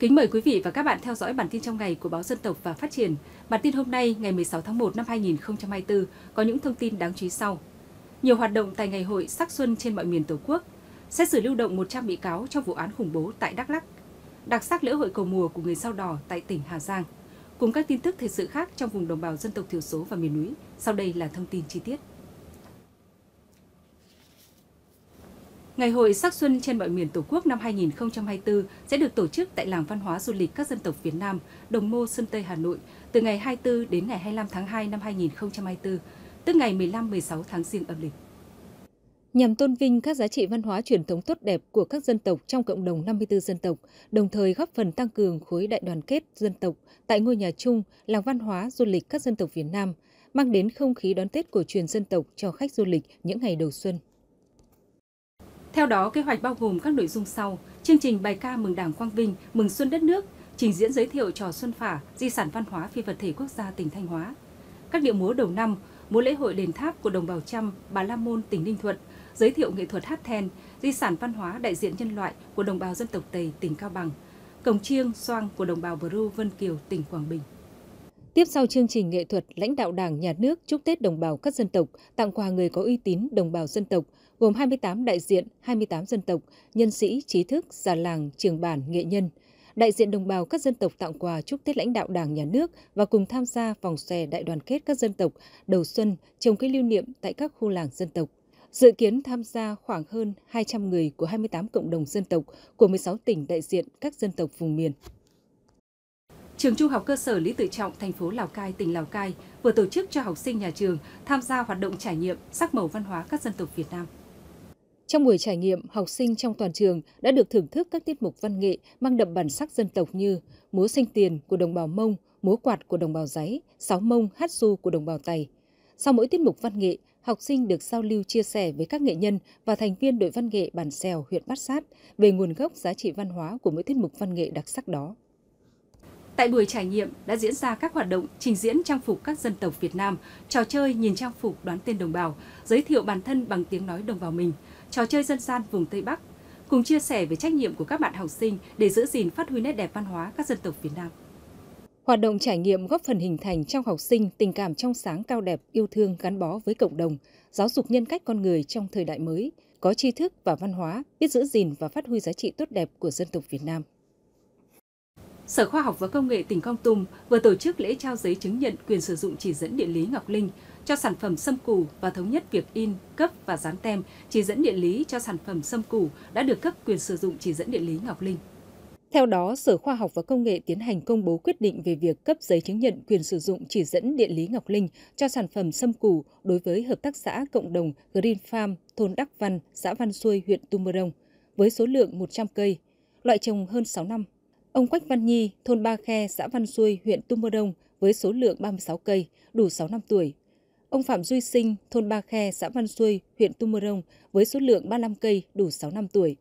Kính mời quý vị và các bạn theo dõi bản tin trong ngày của Báo Dân tộc và Phát triển. Bản tin hôm nay ngày 16 tháng 1 năm 2024 có những thông tin đáng chú ý sau. Nhiều hoạt động tại ngày hội sắc xuân trên mọi miền Tổ quốc. Xét xử lưu động 100 bị cáo trong vụ án khủng bố tại Đắk Lắk. Đặc sắc lễ hội cầu mùa của người sao đỏ tại tỉnh Hà Giang. Cùng các tin tức thời sự khác trong vùng đồng bào dân tộc thiểu số và miền núi. Sau đây là thông tin chi tiết. Ngày hội sắc xuân trên mọi miền Tổ quốc năm 2024 sẽ được tổ chức tại Làng Văn hóa Du lịch các dân tộc Việt Nam, Đồng Mô, Sơn Tây, Hà Nội từ ngày 24 đến ngày 25 tháng 2 năm 2024, tức ngày 15-16 tháng Giêng âm lịch. Nhằm tôn vinh các giá trị văn hóa truyền thống tốt đẹp của các dân tộc trong cộng đồng 54 dân tộc, đồng thời góp phần tăng cường khối đại đoàn kết dân tộc tại ngôi nhà chung Làng Văn hóa Du lịch các dân tộc Việt Nam, mang đến không khí đón Tết cổ truyền dân tộc cho khách du lịch những ngày đầu xuân. Theo đó, kế hoạch bao gồm các nội dung sau: chương trình bài ca mừng Đảng Quang Vinh, mừng xuân đất nước, trình diễn giới thiệu trò Xuân Phả, di sản văn hóa phi vật thể quốc gia tỉnh Thanh Hóa. Các điệu múa đầu năm, múa lễ hội đền tháp của đồng bào Chăm, Bà La Môn, tỉnh Ninh Thuận, giới thiệu nghệ thuật hát then, di sản văn hóa đại diện nhân loại của đồng bào dân tộc Tây, tỉnh Cao Bằng, cổng chiêng, xoang của đồng bào Bờ Vân Kiều, tỉnh Quảng Bình. Tiếp sau chương trình nghệ thuật, lãnh đạo Đảng, Nhà nước chúc Tết đồng bào các dân tộc, tặng quà người có uy tín đồng bào dân tộc, gồm 28 đại diện 28 dân tộc, nhân sĩ, trí thức, già làng, trường bản, nghệ nhân. Đại diện đồng bào các dân tộc tặng quà chúc Tết lãnh đạo Đảng, Nhà nước và cùng tham gia vòng xòe đại đoàn kết các dân tộc đầu xuân trồng cây lưu niệm tại các khu làng dân tộc. Dự kiến tham gia khoảng hơn 200 người của 28 cộng đồng dân tộc của 16 tỉnh đại diện các dân tộc vùng miền. Trường Trung học cơ sở Lý Tự Trọng, thành phố Lào Cai, tỉnh Lào Cai vừa tổ chức cho học sinh nhà trường tham gia hoạt động trải nghiệm sắc màu văn hóa các dân tộc Việt Nam. Trong buổi trải nghiệm, học sinh trong toàn trường đã được thưởng thức các tiết mục văn nghệ mang đậm bản sắc dân tộc như múa sinh tiền của đồng bào Mông, múa quạt của đồng bào Giấy, sáo mông, hát du của đồng bào Tày. Sau mỗi tiết mục văn nghệ, học sinh được giao lưu chia sẻ với các nghệ nhân và thành viên đội văn nghệ bản xèo huyện Bát Sát về nguồn gốc giá trị văn hóa của mỗi tiết mục văn nghệ đặc sắc đó. Tại buổi trải nghiệm đã diễn ra các hoạt động trình diễn trang phục các dân tộc Việt Nam, trò chơi nhìn trang phục đoán tên đồng bào, giới thiệu bản thân bằng tiếng nói đồng bào mình – trò chơi dân gian vùng Tây Bắc, cùng chia sẻ về trách nhiệm của các bạn học sinh để giữ gìn phát huy nét đẹp văn hóa các dân tộc Việt Nam. Hoạt động trải nghiệm góp phần hình thành trong học sinh tình cảm trong sáng cao đẹp, yêu thương gắn bó với cộng đồng, giáo dục nhân cách con người trong thời đại mới, có tri thức và văn hóa, biết giữ gìn và phát huy giá trị tốt đẹp của dân tộc Việt Nam. Sở Khoa học và Công nghệ tỉnh Con Tum vừa tổ chức lễ trao giấy chứng nhận quyền sử dụng chỉ dẫn địa lý Ngọc Linh cho sản phẩm sâm củ và thống nhất việc in, cấp và dán tem chỉ dẫn địa lý cho sản phẩm sâm củ đã được cấp quyền sử dụng chỉ dẫn địa lý Ngọc Linh. Theo đó, Sở Khoa học và Công nghệ tiến hành công bố quyết định về việc cấp giấy chứng nhận quyền sử dụng chỉ dẫn địa lý Ngọc Linh cho sản phẩm sâm củ đối với hợp tác xã cộng đồng Green Farm thôn Đắc Văn, xã Văn Xuôi, huyện Tumorong với số lượng 100 cây, loại trồng hơn 6 năm. Ông Quách Văn Nhi, thôn Ba Khe, xã Văn Xuôi, huyện Tumorong với số lượng 36 cây, đủ 6 năm tuổi, Ông Phạm Duy Sinh, thôn Ba Khe, xã Văn Xuôi, huyện Mơ Rông, với số lượng 35 cây đủ 6 năm tuổi.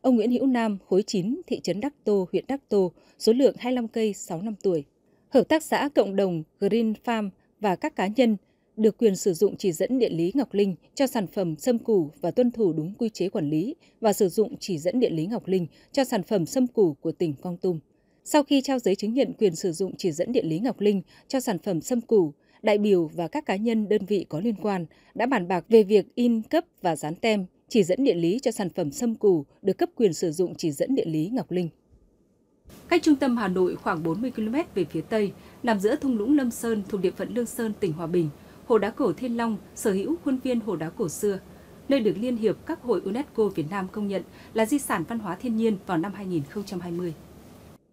Ông Nguyễn Hữu Nam, khối 9, thị trấn Đắc Tô, huyện Đắc Tô, số lượng 25 cây 6 năm tuổi. Hợp tác xã cộng đồng Green Farm và các cá nhân được quyền sử dụng chỉ dẫn địa lý Ngọc Linh cho sản phẩm sâm củ và tuân thủ đúng quy chế quản lý và sử dụng chỉ dẫn địa lý Ngọc Linh cho sản phẩm sâm củ của tỉnh Con Tum. Sau khi trao giấy chứng nhận quyền sử dụng chỉ dẫn địa lý Ngọc Linh cho sản phẩm sâm củ, đại biểu và các cá nhân đơn vị có liên quan đã bàn bạc về việc in cấp và dán tem chỉ dẫn địa lý cho sản phẩm sâm củ được cấp quyền sử dụng chỉ dẫn địa lý Ngọc Linh. Cách trung tâm Hà Nội khoảng 40 km về phía Tây, nằm giữa thung lũng Lâm Sơn thuộc địa phận Lương Sơn, tỉnh Hòa Bình, hồ đá cổ Thiên Long sở hữu khuôn viên hồ đá cổ xưa, nơi được Liên hiệp các hội UNESCO Việt Nam công nhận là di sản văn hóa thiên nhiên vào năm 2020.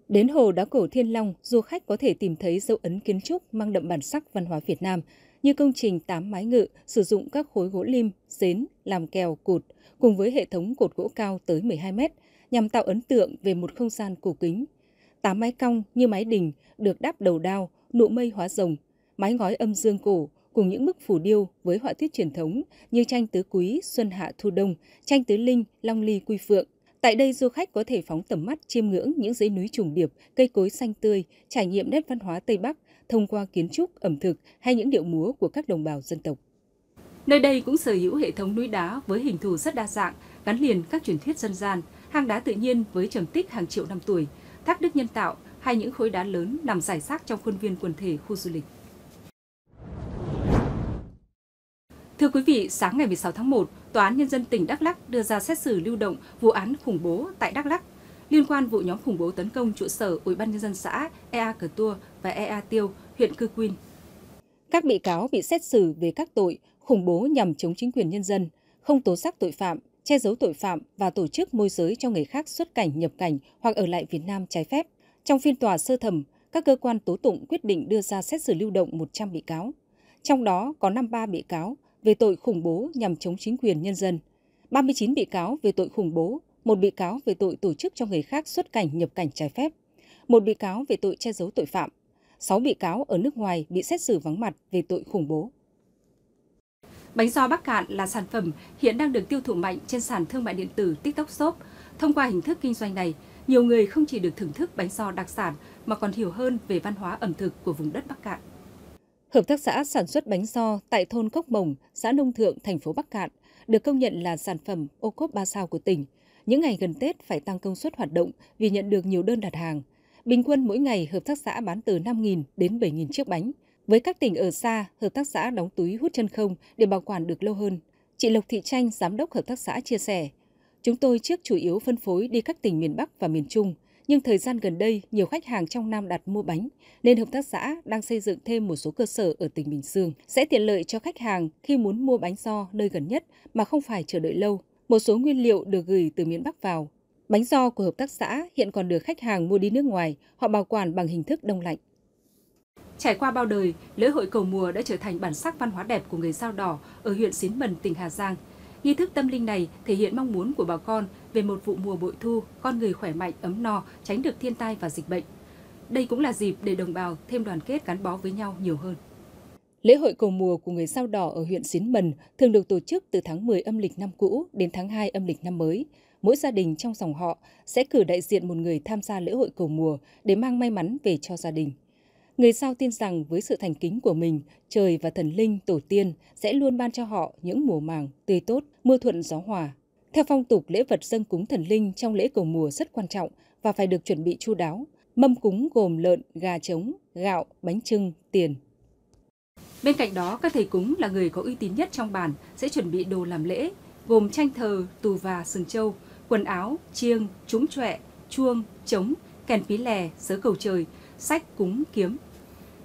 Đến hồ đá cổ Thiên Long, du khách có thể tìm thấy dấu ấn kiến trúc mang đậm bản sắc văn hóa Việt Nam, như công trình tám mái ngự sử dụng các khối gỗ lim, xến làm kèo cột cùng với hệ thống cột gỗ cao tới 12 mét nhằm tạo ấn tượng về một không gian cổ kính. Tám mái cong như mái đình được đắp đầu đao, nụ mây hóa rồng, mái ngói âm dương cổ cùng những bức phù điêu với họa tiết truyền thống như tranh tứ quý, xuân hạ thu đông, tranh tứ linh, long ly quy phượng, Tại đây, du khách có thể phóng tầm mắt chiêm ngưỡng những dãy núi trùng điệp, cây cối xanh tươi, trải nghiệm nét văn hóa Tây Bắc thông qua kiến trúc, ẩm thực hay những điệu múa của các đồng bào dân tộc. Nơi đây cũng sở hữu hệ thống núi đá với hình thù rất đa dạng, gắn liền các truyền thuyết dân gian, hang đá tự nhiên với trầm tích hàng triệu năm tuổi, thác đức nhân tạo hay những khối đá lớn nằm rải rác trong khuôn viên quần thể khu du lịch. Thưa quý vị, sáng ngày 16 tháng 1, Tòa án Nhân dân tỉnh Đắk Lắc đưa ra xét xử lưu động vụ án khủng bố tại Đắk Lắc liên quan vụ nhóm khủng bố tấn công trụ sở Ủy ban Nhân dân xã Ea Cờ Tua và Ea Tiêu, huyện Cư Quyên. Các bị cáo bị xét xử về các tội khủng bố nhằm chống chính quyền nhân dân, không tố giác tội phạm, che giấu tội phạm và tổ chức môi giới cho người khác xuất cảnh, nhập cảnh hoặc ở lại Việt Nam trái phép. Trong phiên tòa sơ thẩm, các cơ quan tố tụng quyết định đưa ra xét xử lưu động 100 bị cáo. Trong đó có 53 bị cáo về tội khủng bố nhằm chống chính quyền nhân dân, 39 bị cáo về tội khủng bố, một bị cáo về tội tổ chức cho người khác xuất cảnh nhập cảnh trái phép, một bị cáo về tội che giấu tội phạm, 6 bị cáo ở nước ngoài bị xét xử vắng mặt về tội khủng bố. Bánh giò Bắc Cạn là sản phẩm hiện đang được tiêu thụ mạnh trên sàn thương mại điện tử TikTok Shop. Thông qua hình thức kinh doanh này, nhiều người không chỉ được thưởng thức bánh giò đặc sản mà còn hiểu hơn về văn hóa ẩm thực của vùng đất Bắc Cạn. Hợp tác xã sản xuất bánh so tại thôn Cốc Mồng, xã Nông Thượng, thành phố Bắc Cạn được công nhận là sản phẩm ô cốp 3 sao của tỉnh. Những ngày gần Tết phải tăng công suất hoạt động vì nhận được nhiều đơn đặt hàng. Bình quân mỗi ngày hợp tác xã bán từ 5.000 đến 7.000 chiếc bánh. Với các tỉnh ở xa, hợp tác xã đóng túi hút chân không để bảo quản được lâu hơn. Chị Lộc Thị Tranh, giám đốc hợp tác xã chia sẻ, Chúng tôi trước chủ yếu phân phối đi các tỉnh miền Bắc và miền Trung – nhưng thời gian gần đây nhiều khách hàng trong Nam đặt mua bánh nên hợp tác xã đang xây dựng thêm một số cơ sở ở tỉnh Bình Dương sẽ tiện lợi cho khách hàng khi muốn mua bánh do nơi gần nhất mà không phải chờ đợi lâu. Một số nguyên liệu được gửi từ miền Bắc vào. Bánh do của hợp tác xã hiện còn được khách hàng mua đi nước ngoài, họ bảo quản bằng hình thức đông lạnh. Trải qua bao đời, lễ hội cầu mùa đã trở thành bản sắc văn hóa đẹp của người dao đỏ ở huyện Xín Mần, tỉnh Hà Giang – Nghi thức tâm linh này thể hiện mong muốn của bà con về một vụ mùa bội thu, con người khỏe mạnh, ấm no, tránh được thiên tai và dịch bệnh. Đây cũng là dịp để đồng bào thêm đoàn kết gắn bó với nhau nhiều hơn. Lễ hội cầu mùa của người sao đỏ ở huyện Xín Mần thường được tổ chức từ tháng 10 âm lịch năm cũ đến tháng 2 âm lịch năm mới. Mỗi gia đình trong dòng họ sẽ cử đại diện một người tham gia lễ hội cầu mùa để mang may mắn về cho gia đình. Người sao tin rằng với sự thành kính của mình, trời và thần linh, tổ tiên sẽ luôn ban cho họ những mùa màng tươi tốt, mưa thuận gió hòa. Theo phong tục, lễ vật dân cúng thần linh trong lễ cầu mùa rất quan trọng và phải được chuẩn bị chu đáo. Mâm cúng gồm lợn, gà trống, gạo, bánh trưng, tiền. Bên cạnh đó, các thầy cúng là người có uy tín nhất trong bản sẽ chuẩn bị đồ làm lễ, gồm tranh thờ, tù và sừng trâu, quần áo, chiêng, trúng trọe, chuông, trống, kèn pí lè, sớ cầu trời – sách cúng kiếm.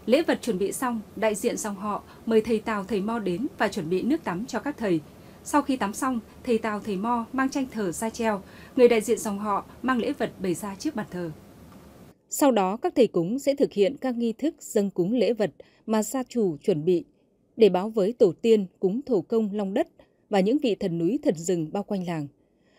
Lễ vật chuẩn bị xong, đại diện dòng họ mời thầy Tào thầy Mo đến và chuẩn bị nước tắm cho các thầy. Sau khi tắm xong, thầy Tào thầy Mo mang tranh thờ ra treo, người đại diện dòng họ mang lễ vật bày ra trước bàn thờ. Sau đó các thầy cúng sẽ thực hiện các nghi thức dâng cúng lễ vật mà gia chủ chuẩn bị để báo với tổ tiên cúng thổ công long đất và những vị thần núi thần rừng bao quanh làng.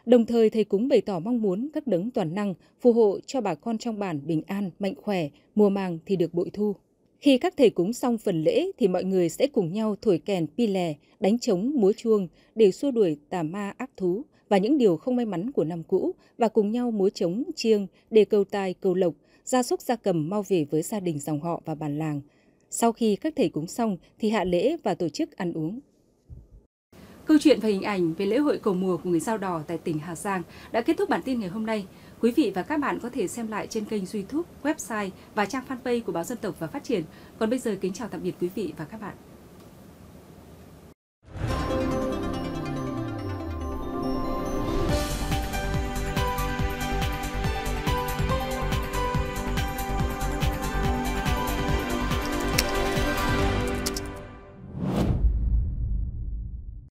Đồng thời, thầy cúng bày tỏ mong muốn các đấng toàn năng phù hộ cho bà con trong bản bình an, mạnh khỏe, mùa màng thì được bội thu. Khi các thầy cúng xong phần lễ thì mọi người sẽ cùng nhau thổi kèn pi lè, đánh trống, múa chuông để xua đuổi tà ma ác thú và những điều không may mắn của năm cũ và cùng nhau múa trống, chiêng để cầu tài, cầu lộc, gia súc gia cầm mau về với gia đình dòng họ và bản làng. Sau khi các thầy cúng xong thì hạ lễ và tổ chức ăn uống. Câu chuyện và hình ảnh về lễ hội cầu mùa của người sao đỏ tại tỉnh Hà Giang đã kết thúc bản tin ngày hôm nay. Quý vị và các bạn có thể xem lại trên kênh YouTube, website và trang fanpage của Báo Dân tộc và Phát triển. Còn bây giờ kính chào tạm biệt quý vị và các bạn.